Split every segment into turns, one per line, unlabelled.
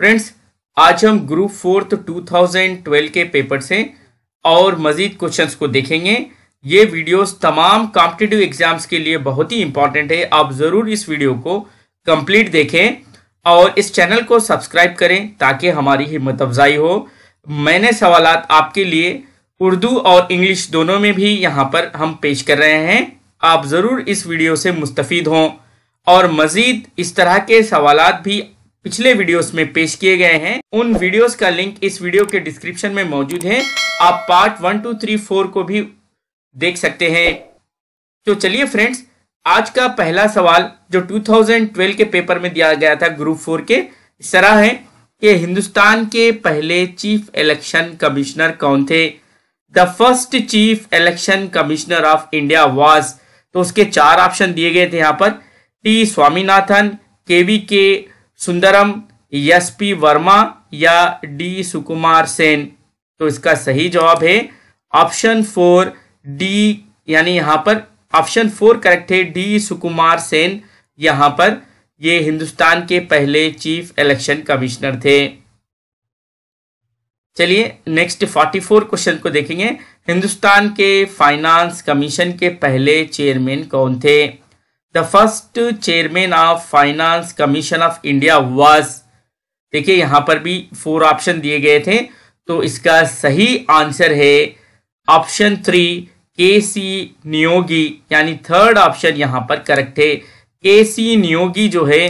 friends आज हम group fourth 2012 के पेपर से और मजीद क्वेश्चंस को देखेंगे ये वीडियोस तमाम कॉम्पिटेटिव एग्जाम्स के लिए बहुत ही इंपॉर्टेंट है आप ज़रूर इस वीडियो को कंप्लीट देखें और इस चैनल को सब्सक्राइब करें ताकि हमारी हिम्मत अफजाई हो मैंने सवाल आपके लिए उर्दू और इंग्लिश दोनों में भी यहाँ पर हम पेश कर रहे हैं आप ज़रूर इस वीडियो से मुस्तफ़ हों और मज़ीद इस तरह के सवाल भी पिछले वीडियोस में पेश किए गए हैं उन वीडियोस का लिंक इस वीडियो के डिस्क्रिप्शन में मौजूद है आप part one two three four को भी देख सकते हैं तो चलिए फ्रेंड्स आज का पहला सवाल जो 2012 के पेपर में दिया गया था ग्रुप फोर के इस तरह है कि हिंदुस्तान के पहले चीफ इलेक्शन कमिश्नर कौन थे the first chief election commissioner of India was तो उसके चार ऑप्शन दिए गए थे यहाँ पर टी स्वामीनाथन के वी के सुंदरम एस पी वर्मा या डी सुकुमार सेन तो इसका सही जवाब है ऑप्शन फोर डी यानी यहां पर ऑप्शन फोर करेक्ट है डी सुकुमार सेन यहां पर ये हिंदुस्तान के पहले चीफ इलेक्शन कमिश्नर थे चलिए नेक्स्ट 44 क्वेश्चन को देखेंगे हिंदुस्तान के फाइनेंस कमीशन के पहले चेयरमैन कौन थे the first chairman of finance commission of India was देखिए यहां पर भी फोर ऑप्शन दिए गए थे तो इसका सही आंसर है ऑप्शन थ्री के सी नियोगी यानी थर्ड ऑप्शन यहां पर करेक्ट है के सी नियोगी जो है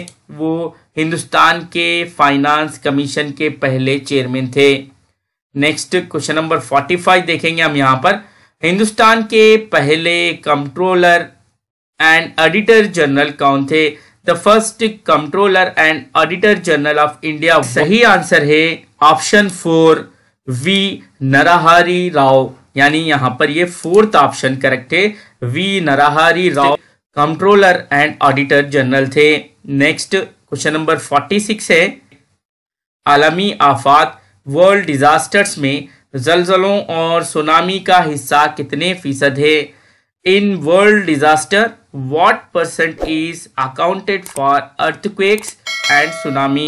वो हिंदुस्तान के फाइनेंस कमीशन के पहले चेयरमैन थे next question number forty five देखेंगे हम यहां पर हिंदुस्तान के पहले कंट्रोलर एंड ऑडिटर जनरल कौन थे the first controller and auditor general of India सही आंसर है option four V Narahari Rao यानी यहां पर ये फोर्थ ऑप्शन करेक्ट है V Narahari Rao controller and auditor general थे नेक्स्ट क्वेश्चन नंबर 46 है आलमी आफात वर्ल्ड डिजास्टर्स में जलजलों और सुनामी का हिस्सा कितने फीसद है in world disaster what percent is accounted for earthquakes and tsunami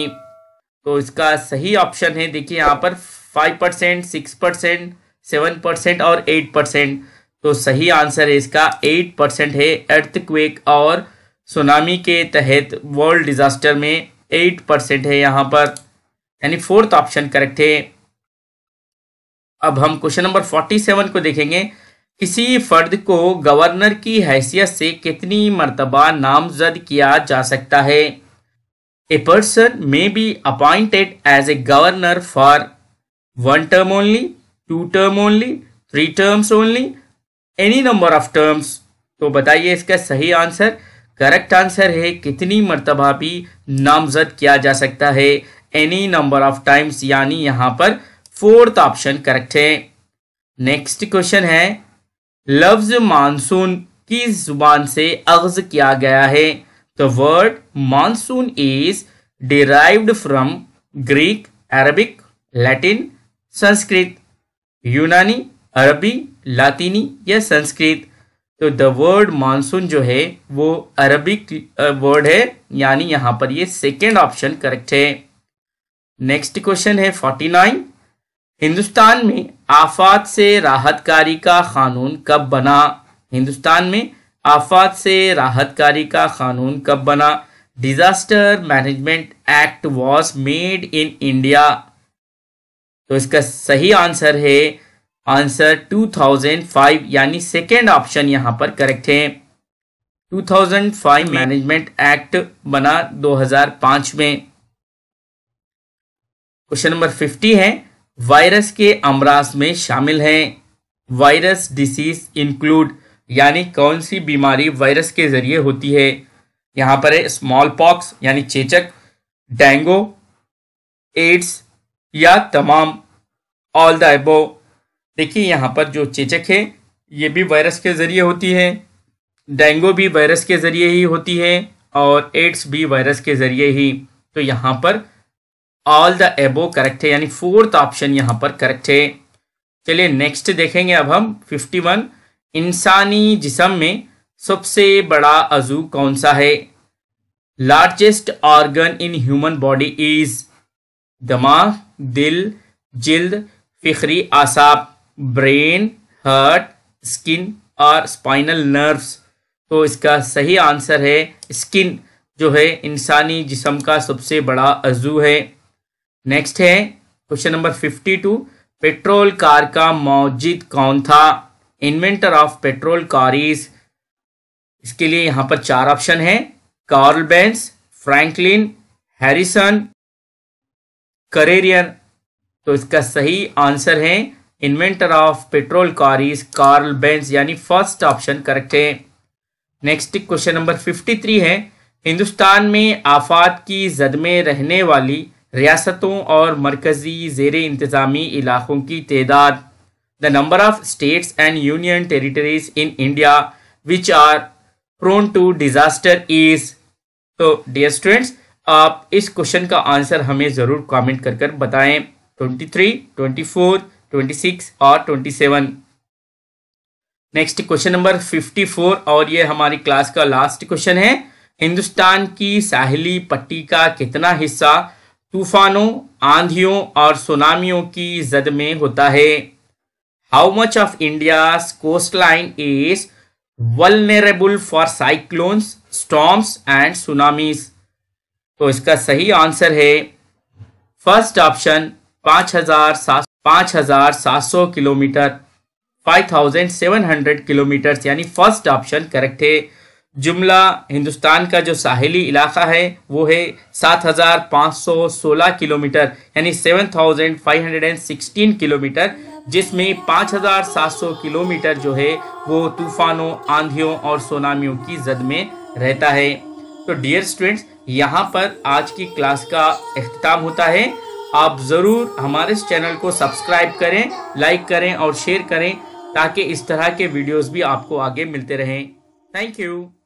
तो इसका सही ऑप्शन है देखिए यहाँ पर five percent six percent seven percent और एट परसेंट तो सही आंसर है इसका एट परसेंट है अर्थक्वेक और सुनामी के तहत वर्ल्ड डिजास्टर में एट परसेंट है यहाँ पर यानी फोर्थ ऑप्शन करेक्ट है अब हम क्वेश्चन नंबर फोर्टी सेवन को देखेंगे किसी फर्द को गवर्नर की हैसियत से कितनी मरतबा नामजद किया जा सकता है a person may be appointed as a governor for one term only two term only three terms only any number of terms तो बताइए इसका सही आंसर करेक्ट आंसर है कितनी मरतबा भी नामजद किया जा सकता है एनी नंबर ऑफ टाइम्स यानी यहाँ पर फोर्थ ऑप्शन करेक्ट है नेक्स्ट क्वेश्चन है लफ्ज मानसून की जुबान से अगज किया गया है the word monsoon is derived from Greek Arabic Latin Sanskrit यूनानी अरबी लातीनी या संस्कृत तो द वर्ड मानसून जो है वो अरबिक वर्ड है यानी यहां पर ये सेकेंड ऑप्शन करेक्ट है नेक्स्ट क्वेश्चन है फोर्टी नाइन हिंदुस्तान में आफात से राहतकारी का कानून कब बना हिंदुस्तान में आफात से राहतकारी का कानून कब बना disaster management act was made in India तो इसका सही आंसर है आंसर 2005 यानी सेकेंड ऑप्शन यहां पर करेक्ट है 2005 मैनेजमेंट एक्ट बना 2005 में क्वेश्चन नंबर 50 है वायरस के अमराज में शामिल हैं वायरस डिसीज इंक्लूड यानी कौन सी बीमारी वायरस के जरिए होती है यहाँ पर है स्मॉल पॉक्स यानी चेचक डेंगो एड्स या तमाम ऑल द एबो देखिए यहाँ पर जो चेचक है ये भी वायरस के ज़रिए होती है डेंगो भी वायरस के ज़रिए ही होती है और एड्स भी वायरस के ज़रिए ही तो यहाँ पर ऑल द एबो करेक्ट है यानी फोर्थ ऑप्शन यहां पर करेक्ट है चलिए नेक्स्ट देखेंगे अब हम 51 इंसानी जिसम में सबसे बड़ा अजू कौन सा है largest organ in human body is दमाग दिल जिल्द फिखरी आसाब ब्रेन हार्ट स्किन और स्पाइनल नर्व्स तो इसका सही आंसर है स्किन जो है इंसानी जिसम का सबसे बड़ा अजू है नेक्स्ट है question number fifty two petrol car का मौजिद कौन था inventor of petrol car is इसके लिए यहां पर चार ऑप्शन है कार्ल बेंस फ्रैंकलिन हैरिसन करेरियन तो इसका सही आंसर है inventor of petrol car is Karl Benz यानी फर्स्ट ऑप्शन करेक्ट है next question number fifty three है हिंदुस्तान में आफात की जद में रहने वाली रियासतों और मरकज़ी जेर इंतज़ामी इलाक़ों की तदाद the number of states and union territories in India which are prone to disaster is तो डियर स्टूडेंट्स आप इस क्वेश्चन का आंसर हमें ज़रूर कमेंट कर कर बताएं 23, 24, 26 और 27 नेक्स्ट क्वेश्चन नंबर 54 और ये हमारी क्लास का लास्ट क्वेश्चन है हिंदुस्तान की साहली पट्टी का कितना हिस्सा तूफानों आंधियों और सुनामियों की जद में होता है how much of India coast line is vulnerable for cyclones storms and tsunamis तो इसका सही आंसर है फर्स्ट ऑप्शन पांच हजार सात पांच हजार सात सौ kilometre five thousand seven hundred kilometre यानी फर्स्ट ऑप्शन करेक्ट है जुमला हिंदुस्तान का जो साहिली इलाका है वो है 7,516 किलोमीटर यानी 7,516 किलोमीटर जिसमें 5,700 किलोमीटर जो है वो तूफानों आंधियों और सोनामियों की जद में रहता है तो डियर स्टूडेंट्स यहाँ पर आज की क्लास का अख्ताम होता है आप ज़रूर हमारे इस चैनल को सब्सक्राइब करें लाइक करें और शेयर करें ताकि इस तरह के वीडियोस भी आपको आगे मिलते रहें थैंक यू